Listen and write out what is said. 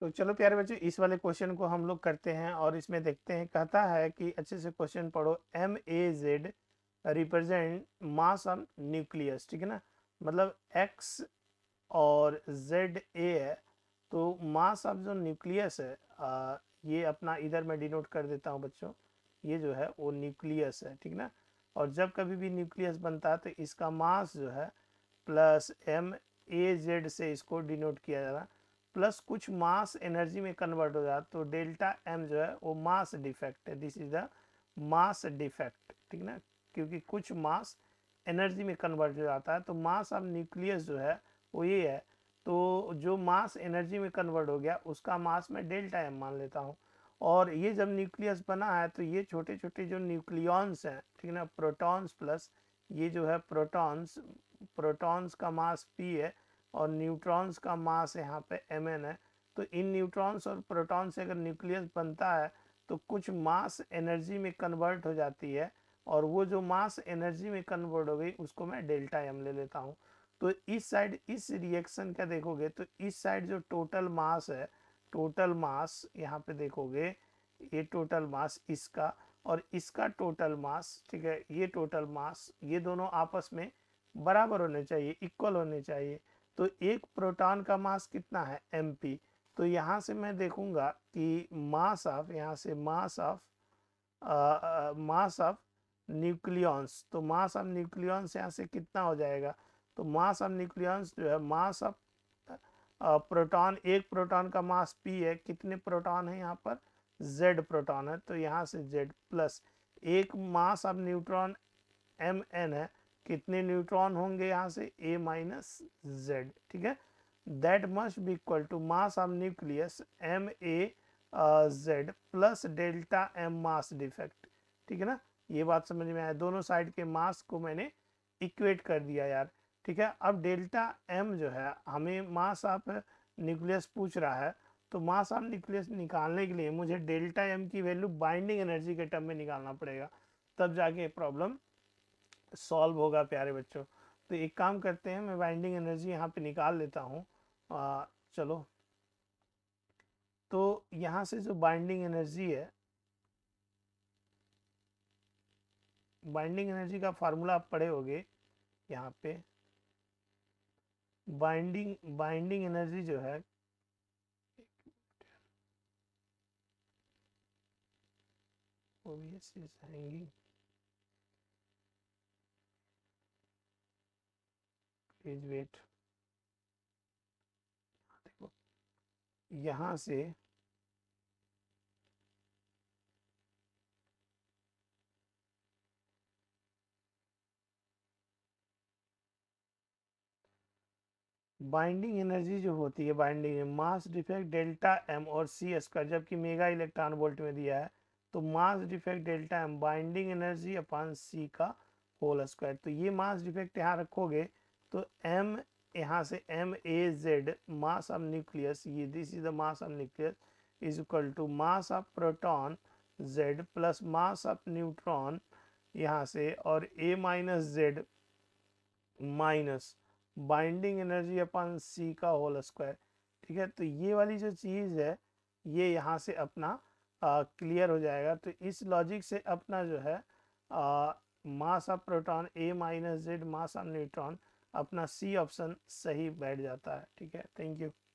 तो चलो प्यारे बच्चों इस वाले क्वेश्चन को हम लोग करते हैं और इसमें देखते हैं कहता है कि अच्छे से क्वेश्चन पढ़ो M A Z represent mass on nucleus ठीक है ना मतलब एक्स और जेड ए है तो मास ऑफ जो न्यूक्लियस है आ, ये अपना इधर मैं डिनोट कर देता हूँ बच्चों ये जो है वो न्यूक्लियस है ठीक ना और जब कभी भी न्यूक्लियस बनता है तो इसका मास जो है प्लस एम ए जेड से इसको डिनोट किया जा रहा है प्लस कुछ मास एनर्जी में कन्वर्ट हो जाता तो डेल्टा एम जो है वो मास डिफेक्ट है this is the mass defect ठीक ना क्योंकि कुछ मास एनर्जी में कन्वर्ट हो जाता है तो मास ऑफ न्यूक्लियस जो है वो ये है तो जो मास एनर्जी में कन्वर्ट हो गया उसका मास मैं डेल्टा एम मान लेता हूँ और ये जब न्यूक्लियस बना है तो ये छोटे छोटे जो न्यूक्लियॉन्स हैं ठीक ना प्रोटॉन्स प्लस ये जो है प्रोटॉन्स प्रोटॉन्स का मास पी है और न्यूट्रॉन्स का मास यहाँ पे एम है तो इन न्यूट्रॉन्स और प्रोटॉन से अगर न्यूक्लियस बनता है तो कुछ मास एनर्जी में कन्वर्ट हो जाती है और वो जो मास एनर्जी में कन्वर्ट हो गई उसको मैं डेल्टा एम ले लेता हूँ तो इस साइड इस रिएक्शन का देखोगे तो इस साइड जो टोटल मास है टोटल मास यहाँ पे देखोगे ये टोटल मास इसका और इसका टोटल मास ठीक है ये टोटल मास ये दोनों आपस में बराबर होने चाहिए इक्वल होने चाहिए तो एक प्रोटॉन का मास कितना है एम पी तो यहाँ से मैं देखूंगा कि मास ऑफ यहाँ से mass of mass of nucleons तो मास ऑफ न्यूक्लियंस यहाँ से कितना हो जाएगा तो मास ऑफ न्यूक्लियंस जो है मास ऑफ प्रोटॉन एक प्रोटॉन का मास पी है कितने प्रोटॉन है यहाँ पर जेड प्रोटॉन है तो यहाँ से जेड प्लस एक mass of neutron M N है कितने न्यूट्रॉन होंगे यहाँ से ए माइनस जेड ठीक है that must be equal to mass of nucleus M A Z plus delta M mass defect ठीक है ना ये बात समझ में आया दोनों साइड के मास को मैंने इक्वेट कर दिया यार ठीक है अब डेल्टा एम जो है हमें मास ऑफ न्यूक्लियस पूछ रहा है तो मास ऑफ न्यूक्लियस निकालने के लिए मुझे डेल्टा एम की वैल्यू बाइंडिंग एनर्जी के टर्म में निकालना पड़ेगा तब जाके प्रॉब्लम सॉल्व होगा प्यारे बच्चों तो एक काम करते हैं मैं बाइंडिंग एनर्जी यहाँ पे निकाल लेता हूँ चलो तो यहाँ से जो बाइंडिंग एनर्जी है बाइंडिंग एनर्जी का फार्मूला आप पढ़े होंगे यहाँ पे बाइंडिंग बाइंडिंग एनर्जी जो है वो भी हैंगिंग इज वेट देखो से बाइंडिंग एनर्जी जो होती है binding mass defect delta M और सी एस का जबकि मेगा इलेक्ट्रॉन वोल्ट में दिया है तो mass defect delta M binding energy upon C का होल स्क्वायर तो ये मास डिफेक्ट यहाँ रखोगे तो एम यहाँ से M A Z mass of nucleus ये this is the mass of nucleus is equal to mass of proton Z plus mass of neutron यहाँ से और A minus Z minus binding energy upon C का whole square ठीक है तो ये वाली जो चीज़ है ये यहाँ से अपना क्लियर हो जाएगा तो इस लॉजिक से अपना जो है mass of proton A minus Z mass of neutron अपना सी ऑप्शन सही बैठ जाता है ठीक है थैंक यू